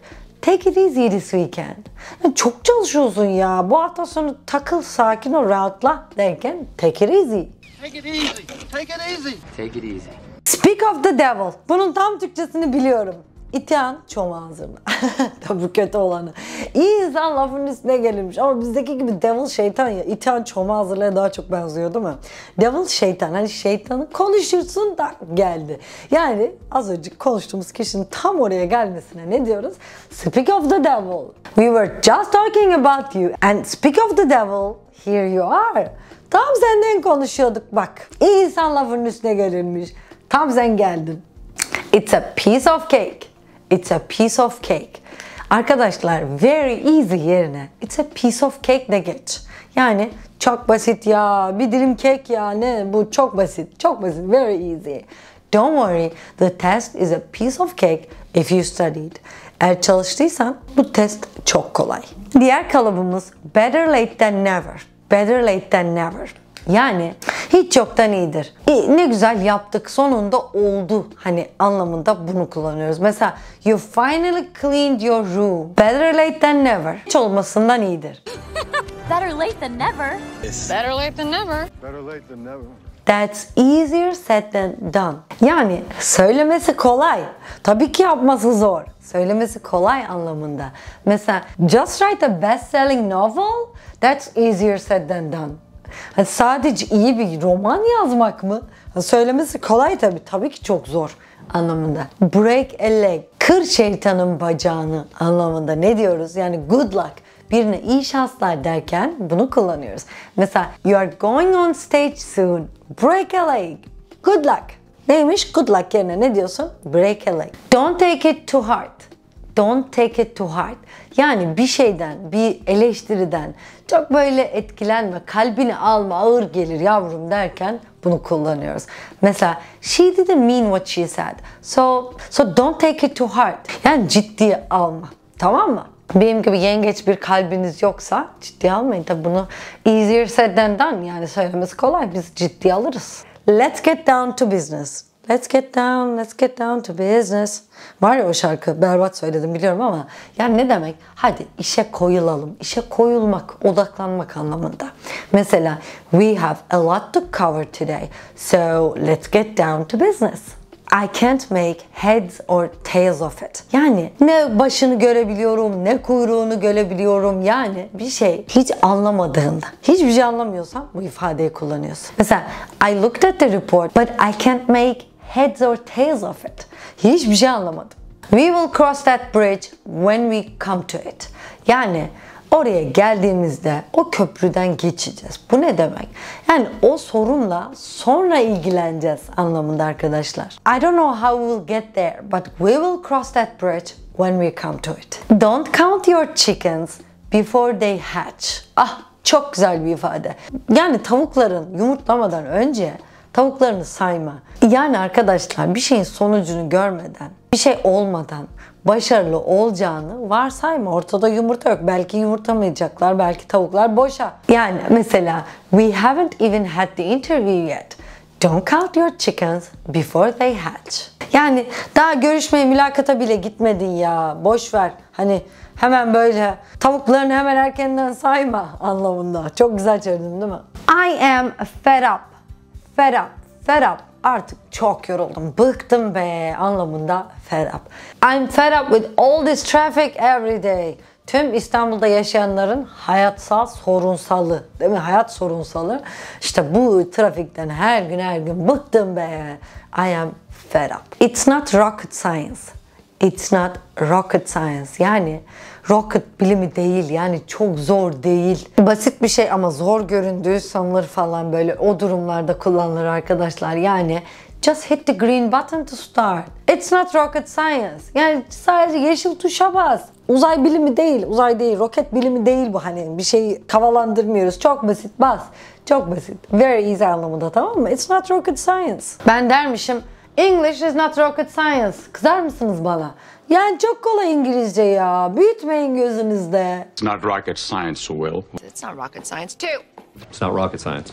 Take it easy this weekend. Yani çok çalışıyorsun ya. Bu hafta sonu takıl, sakin ol, rahatla derken take it easy. Take it easy. Take it easy. Take it easy. Speak of the devil. Bunun tam Türkçesini biliyorum. İten çomağı hazırına. Tabii kötü olanı. İyi insan lafın üstüne gelirmiş ama bizdeki gibi devil şeytan ya. İten çomağı hazırlığa daha çok benziyor değil mi? Devil şeytan. Hani şeytanı konuşursun da geldi. Yani az önce konuştuğumuz kişinin tam oraya gelmesine ne diyoruz? Speak of the devil. We were just talking about you and speak of the devil. Here you are. Tam senden konuşuyorduk bak. İyi insan lafının üstüne gelirmiş. Tam sen geldin. It's a piece of cake. It's a piece of cake. Arkadaşlar very easy yerine it's a piece of cake de geç. Yani çok basit ya bir dilim kek ya ne bu çok basit çok basit very easy. Don't worry the test is a piece of cake if you studied. Eğer çalıştıysan bu test çok kolay. Diğer kalıbımız better late than never. Better late than never. Yani hiç yoktan iyidir. E, ne güzel yaptık sonunda oldu hani anlamında bunu kullanıyoruz. Mesela you finally cleaned your room. Better late than never. Hiç olmasından iyidir. Better late than never. Better late than never. Better late than never. That's easier said than done. Yani söylemesi kolay. Tabii ki yapması zor. Söylemesi kolay anlamında. Mesela just write a best-selling novel. That's easier said than done. Yani sadece iyi bir roman yazmak mı? söylemesi kolay tabii. Tabii ki çok zor anlamında. Break a leg. Kır şeytanın bacağını anlamında ne diyoruz? Yani good luck birine iyi şanslar derken bunu kullanıyoruz. Mesela you are going on stage soon. Break a leg. Good luck. Neymiş? Good luck yerine ne diyorsun? Break a leg. Don't take it to heart. Don't take it to heart. Yani bir şeyden, bir eleştiriden çok böyle etkilenme, kalbini alma, ağır gelir yavrum derken bunu kullanıyoruz. Mesela she didn't mean what she said. So, so don't take it to heart. Yani ciddiye alma. Tamam mı? benim gibi yengeç bir kalbiniz yoksa ciddi almayın. Tabi bunu easier said than done yani söylemesi kolay. Biz ciddi alırız. Let's get down to business. Let's get down, let's get down to business. Var ya o şarkı, berbat söyledim biliyorum ama yani ne demek? Hadi işe koyulalım. İşe koyulmak, odaklanmak anlamında. Mesela, we have a lot to cover today, so let's get down to business. I can't make heads or tails of it. Yani ne başını görebiliyorum ne kuyruğunu görebiliyorum. Yani bir şey hiç anlamadığında, hiçbir şey anlamıyorsan bu ifadeyi kullanıyorsun. Mesela I looked at the report but I can't make heads or tails of it. Hiçbir şey anlamadım. We will cross that bridge when we come to it. Yani Oraya geldiğimizde o köprüden geçeceğiz. Bu ne demek? Yani o sorunla sonra ilgileneceğiz anlamında arkadaşlar. I don't know how we'll get there but we will cross that bridge when we come to it. Don't count your chickens before they hatch. Ah çok güzel bir ifade. Yani tavukların yumurtlamadan önce tavuklarını sayma. Yani arkadaşlar bir şeyin sonucunu görmeden, bir şey olmadan başarılı olacağını varsayma. Ortada yumurta yok. Belki yumurtamayacaklar, belki tavuklar boşa. Yani mesela we haven't even had the interview yet. Don't count your chickens before they hatch. Yani daha görüşmeye, mülakata bile gitmedin ya. Boş ver. Hani hemen böyle tavuklarını hemen erkenden sayma anlamında. Çok güzel çevirdim değil mi? I am fed up. Fed up. Fed up. artık çok yoruldum, bıktım be anlamında fed up. I'm fed up with all this traffic every day. Tüm İstanbul'da yaşayanların hayatsal sorunsalı, değil mi? Hayat sorunsalı. İşte bu trafikten her gün her gün bıktım be. I am fed up. It's not rocket science. It's not rocket science. Yani rocket bilimi değil yani çok zor değil. Basit bir şey ama zor göründüğü sanılır falan böyle o durumlarda kullanılır arkadaşlar. Yani just hit the green button to start. It's not rocket science. Yani sadece yeşil tuşa bas. Uzay bilimi değil, uzay değil, roket bilimi değil bu hani bir şeyi kavalandırmıyoruz. Çok basit bas. Çok basit. Very easy anlamında tamam mı? It's not rocket science. Ben dermişim English is not rocket science. Kızar mısınız bana? Yani çok kolay İngilizce ya. Büyütmeyin gözünüzde. It's not rocket science, Will. It's not rocket science too. It's not rocket science.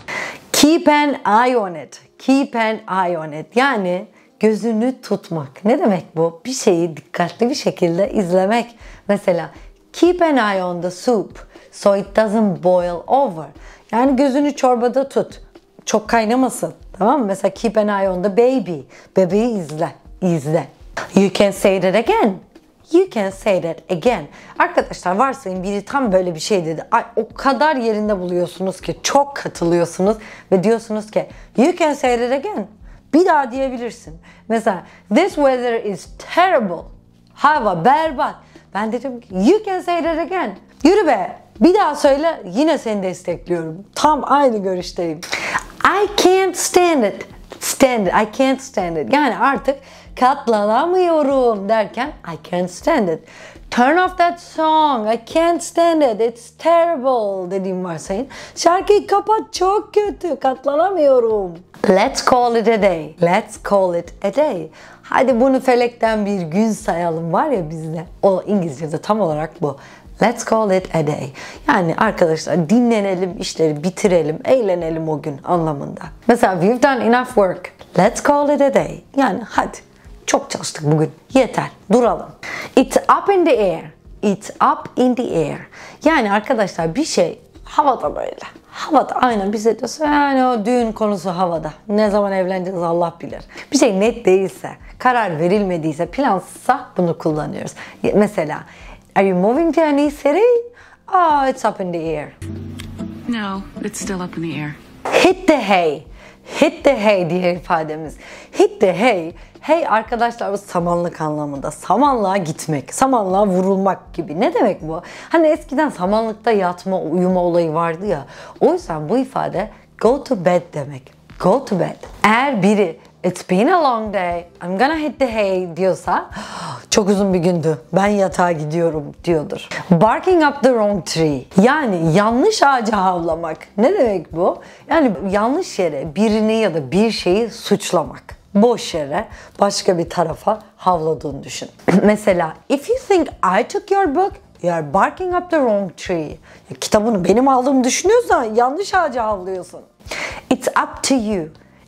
Keep an eye on it. Keep an eye on it. Yani gözünü tutmak. Ne demek bu? Bir şeyi dikkatli bir şekilde izlemek. Mesela keep an eye on the soup so it doesn't boil over. Yani gözünü çorbada tut. Çok kaynamasın. Tamam mı? Mesela keep an eye on the baby. Bebeği izle. İzle. You can say that again. You can say that again. Arkadaşlar varsayın biri tam böyle bir şey dedi. Ay, o kadar yerinde buluyorsunuz ki çok katılıyorsunuz ve diyorsunuz ki you can say that again. Bir daha diyebilirsin. Mesela this weather is terrible. Hava berbat. Ben dedim ki you can say that again. Yürü be. Bir daha söyle yine seni destekliyorum. Tam aynı görüşteyim. I can't stand it. Stand it. I can't stand it. Yani artık katlanamıyorum derken I can't stand it. Turn off that song. I can't stand it. It's terrible dediğim varsayın. Şarkıyı kapat çok kötü. Katlanamıyorum. Let's call it a day. Let's call it a day. Hadi bunu felekten bir gün sayalım var ya bizde. O İngilizce'de tam olarak bu. Let's call it a day. Yani arkadaşlar dinlenelim, işleri bitirelim, eğlenelim o gün anlamında. Mesela we've done enough work. Let's call it a day. Yani hadi çok çalıştık bugün. Yeter. Duralım. It's up in the air. It's up in the air. Yani arkadaşlar bir şey havada böyle. Havada aynen bize diyorsun yani o düğün konusu havada. Ne zaman evleneceğiz Allah bilir. Bir şey net değilse, karar verilmediyse, plansa bunu kullanıyoruz. Mesela Are you moving to a new city? Oh, it's up in the air. No, it's still up in the air. Hit the hay. Hit the hay diye ifademiz. Hit the hay, hey arkadaşlar bu samanlık anlamında. Samanlığa gitmek, samanlığa vurulmak gibi. Ne demek bu? Hani eskiden samanlıkta yatma, uyuma olayı vardı ya. O yüzden bu ifade go to bed demek. Go to bed. Eğer biri it's been a long day, I'm gonna hit the hay diyorsa çok uzun bir gündü, ben yatağa gidiyorum diyordur. Barking up the wrong tree yani yanlış ağaca havlamak. Ne demek bu? Yani yanlış yere birini ya da bir şeyi suçlamak boş yere başka bir tarafa havladığını düşün. Mesela if you think I took your book You are barking up the wrong tree. Ya, kitabını benim aldığımı düşünüyorsan yanlış ağaca havlıyorsun. It's up to you.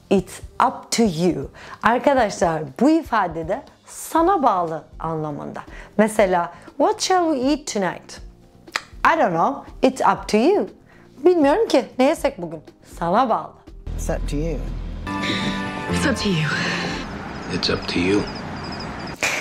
It's up to you. Arkadaşlar bu ifade de sana bağlı anlamında. Mesela what shall we eat tonight? I don't know. It's up to you. Bilmiyorum ki ne yesek bugün. Sana bağlı. It's up to you. It's up to you. It's up to you.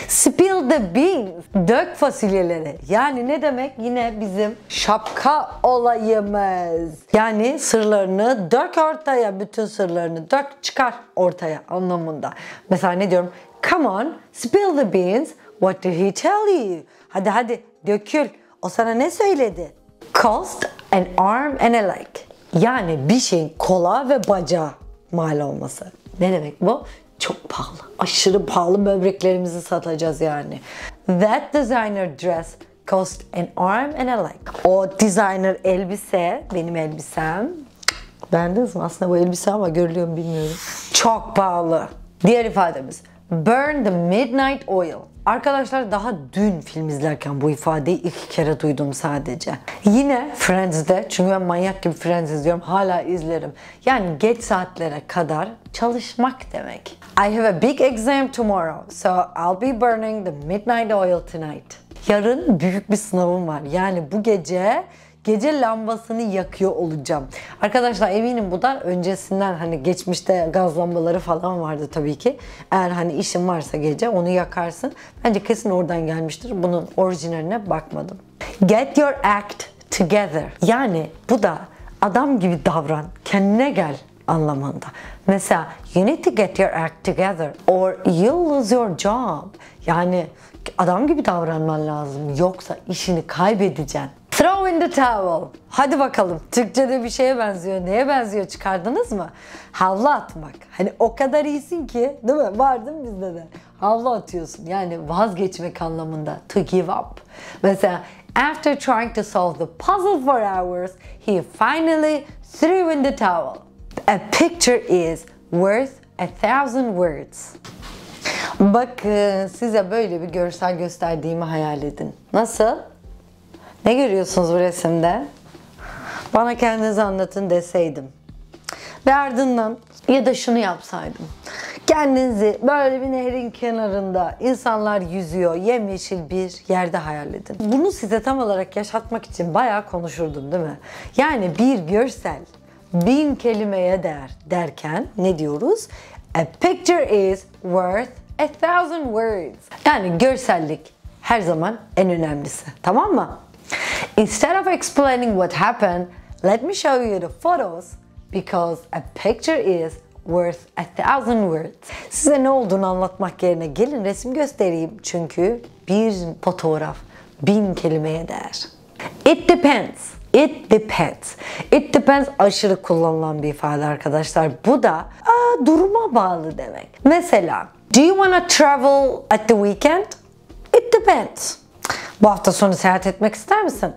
Spill the beans. Dök fasulyeleri. Yani ne demek? Yine bizim şapka olayımız. Yani sırlarını dök ortaya. Bütün sırlarını dök çıkar ortaya anlamında. Mesela ne diyorum? Come on, spill the beans. What did he tell you? Hadi hadi dökül. O sana ne söyledi? Cost an arm and a leg. Yani bir şeyin kola ve bacağı mal olması. Ne demek bu? Çok pahalı. Aşırı pahalı böbreklerimizi satacağız yani. That designer dress cost an arm and a leg. O designer elbise, benim elbisem. Beğendiniz mi? Aslında bu elbise ama görülüyor mu bilmiyorum. Çok pahalı. Diğer ifademiz. Burn the midnight oil. Arkadaşlar daha dün film izlerken bu ifadeyi iki kere duydum sadece. Yine Friends'de çünkü ben manyak gibi Friends izliyorum hala izlerim. Yani geç saatlere kadar çalışmak demek. I have a big exam tomorrow so I'll be burning the midnight oil tonight. Yarın büyük bir sınavım var. Yani bu gece gece lambasını yakıyor olacağım. Arkadaşlar eminim bu da öncesinden hani geçmişte gaz lambaları falan vardı tabii ki. Eğer hani işin varsa gece onu yakarsın. Bence kesin oradan gelmiştir. Bunun orijinaline bakmadım. Get your act together. Yani bu da adam gibi davran, kendine gel anlamında. Mesela you need to get your act together or you'll lose your job. Yani adam gibi davranman lazım yoksa işini kaybedeceksin. Throw in the towel. Hadi bakalım. Türkçe'de bir şeye benziyor. Neye benziyor çıkardınız mı? Havlu atmak. Hani o kadar iyisin ki değil mi? Var değil mi bizde de? Havlu atıyorsun. Yani vazgeçmek anlamında. To give up. Mesela after trying to solve the puzzle for hours, he finally threw in the towel. A picture is worth a thousand words. Bakın size böyle bir görsel gösterdiğimi hayal edin. Nasıl? Ne görüyorsunuz bu resimde? Bana kendinizi anlatın deseydim. Ve ardından ya da şunu yapsaydım. Kendinizi böyle bir nehrin kenarında insanlar yüzüyor, yemyeşil bir yerde hayal edin. Bunu size tam olarak yaşatmak için bayağı konuşurdum değil mi? Yani bir görsel bin kelimeye değer derken ne diyoruz? A picture is worth a thousand words. Yani görsellik her zaman en önemlisi. Tamam mı? Instead of explaining what happened, let me show you the photos because a picture is worth a thousand words. Size ne olduğunu anlatmak yerine gelin resim göstereyim çünkü bir fotoğraf bin kelimeye değer. It depends. It depends. It depends aşırı kullanılan bir ifade arkadaşlar. Bu da aa, duruma bağlı demek. Mesela Do you wanna travel at the weekend? It depends. Bu hafta sonu seyahat etmek ister misin?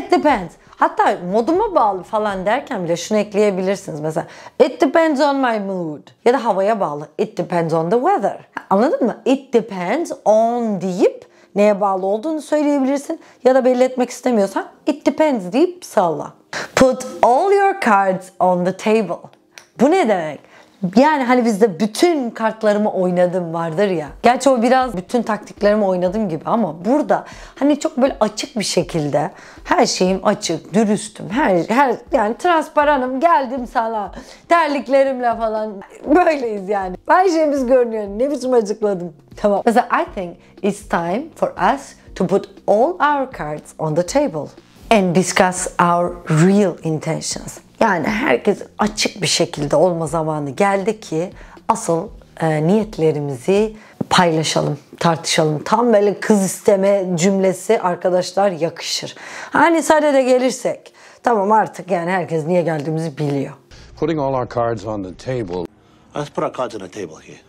It depends. Hatta moduma bağlı falan derken bile şunu ekleyebilirsiniz mesela. It depends on my mood. Ya da havaya bağlı. It depends on the weather. Anladın mı? It depends on deyip neye bağlı olduğunu söyleyebilirsin. Ya da belli etmek istemiyorsan it depends deyip salla. Put all your cards on the table. Bu ne demek? Yani hani bizde bütün kartlarımı oynadım vardır ya. Gerçi o biraz bütün taktiklerimi oynadım gibi ama burada hani çok böyle açık bir şekilde her şeyim açık, dürüstüm. Her, her yani transparanım geldim sana terliklerimle falan böyleyiz yani. Her şeyimiz görünüyor. Ne biçim açıkladım. Tamam. Mesela I think it's time for us to put all our cards on the table and discuss our real intentions. Yani herkes açık bir şekilde olma zamanı geldi ki asıl e, niyetlerimizi paylaşalım, tartışalım. Tam böyle kız isteme cümlesi arkadaşlar yakışır. Hani sadece gelirsek tamam artık yani herkes niye geldiğimizi biliyor. Putting all our cards on the table. Let's put our cards on the table here.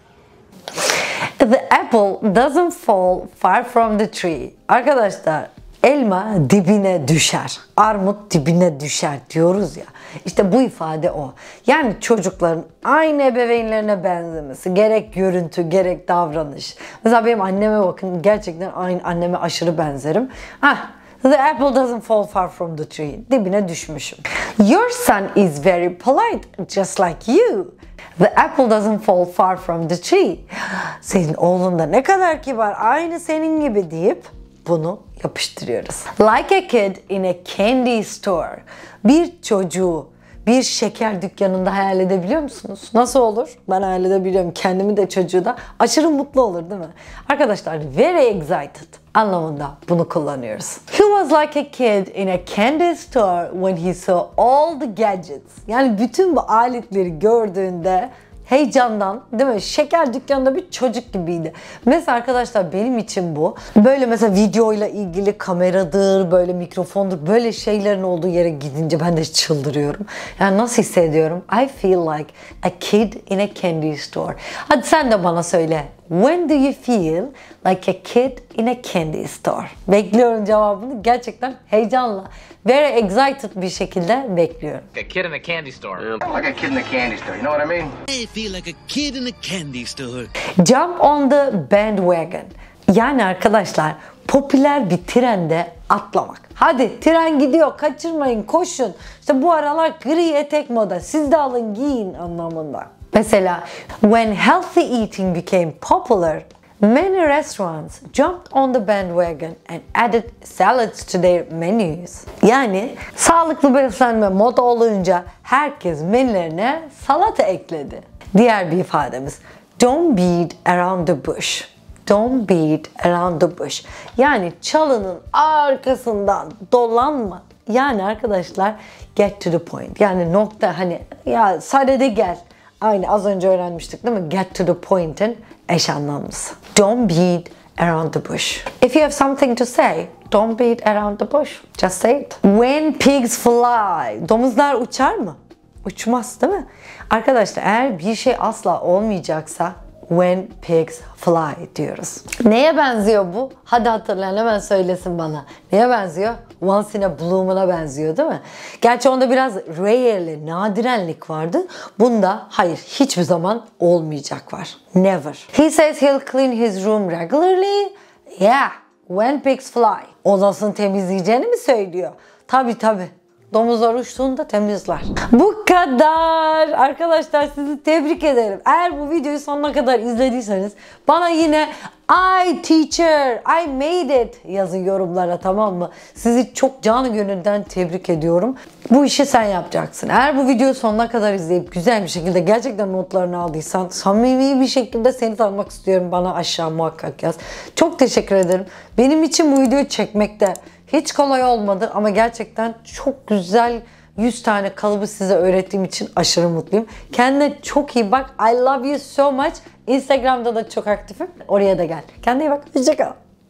The apple doesn't fall far from the tree. Arkadaşlar Elma dibine düşer, armut dibine düşer diyoruz ya. İşte bu ifade o. Yani çocukların aynı ebeveynlerine benzemesi. Gerek görüntü, gerek davranış. Mesela benim anneme bakın gerçekten aynı anneme aşırı benzerim. Hah, The apple doesn't fall far from the tree. Dibine düşmüşüm. Your son is very polite, just like you. The apple doesn't fall far from the tree. Senin oğlun da ne kadar kibar, aynı senin gibi deyip bunu yapıştırıyoruz. Like a kid in a candy store. Bir çocuğu bir şeker dükkanında hayal edebiliyor musunuz? Nasıl olur? Ben hayal edebiliyorum. Kendimi de çocuğu da. Aşırı mutlu olur değil mi? Arkadaşlar very excited anlamında bunu kullanıyoruz. He was like a kid in a candy store when he saw all the gadgets. Yani bütün bu aletleri gördüğünde heyecandan değil mi? Şeker dükkanında bir çocuk gibiydi. Mesela arkadaşlar benim için bu. Böyle mesela videoyla ilgili kameradır, böyle mikrofondur, böyle şeylerin olduğu yere gidince ben de çıldırıyorum. Yani nasıl hissediyorum? I feel like a kid in a candy store. Hadi sen de bana söyle. When do you feel like a kid in a candy store? Bekliyorum cevabını gerçekten heyecanla. Very excited bir şekilde bekliyorum. Like a kid in a candy store. Like a kid in a candy store. You know what I mean? I feel like a kid in a candy store. Jump on the bandwagon. Yani arkadaşlar popüler bir trende atlamak. Hadi tren gidiyor kaçırmayın koşun. İşte bu aralar gri etek moda siz de alın giyin anlamında. Mesela when healthy eating became popular, many restaurants jumped on the bandwagon and added salads to their menus. Yani sağlıklı beslenme moda olunca herkes menülerine salata ekledi. Diğer bir ifademiz don't beat around the bush. Don't beat around the bush. Yani çalının arkasından dolanma. Yani arkadaşlar get to the point. Yani nokta hani ya sadede gel. Aynı az önce öğrenmiştik değil mi? Get to the point'in eş anlamlısı. Don't beat around the bush. If you have something to say, don't beat around the bush. Just say it. When pigs fly. Domuzlar uçar mı? Uçmaz değil mi? Arkadaşlar eğer bir şey asla olmayacaksa When Pigs Fly diyoruz. Neye benziyor bu? Hadi hatırlayan hemen söylesin bana. Neye benziyor? Once in a Bloom'una benziyor değil mi? Gerçi onda biraz rarely, nadirenlik vardı. Bunda hayır hiçbir zaman olmayacak var. Never. He says he'll clean his room regularly. Yeah, when pigs fly. Odasını temizleyeceğini mi söylüyor? Tabi tabi. Domuzlar uçtuğunda temizler. Bu kadar. Arkadaşlar sizi tebrik ederim. Eğer bu videoyu sonuna kadar izlediyseniz bana yine I teacher, I made it yazın yorumlara tamam mı? Sizi çok canı gönülden tebrik ediyorum. Bu işi sen yapacaksın. Eğer bu videoyu sonuna kadar izleyip güzel bir şekilde gerçekten notlarını aldıysan samimi bir şekilde seni tanımak istiyorum. Bana aşağı muhakkak yaz. Çok teşekkür ederim. Benim için bu videoyu çekmekte hiç kolay olmadı ama gerçekten çok güzel 100 tane kalıbı size öğrettiğim için aşırı mutluyum. Kendine çok iyi bak. I love you so much. Instagram'da da çok aktifim. Oraya da gel. Kendine iyi bak. Hoşçakal.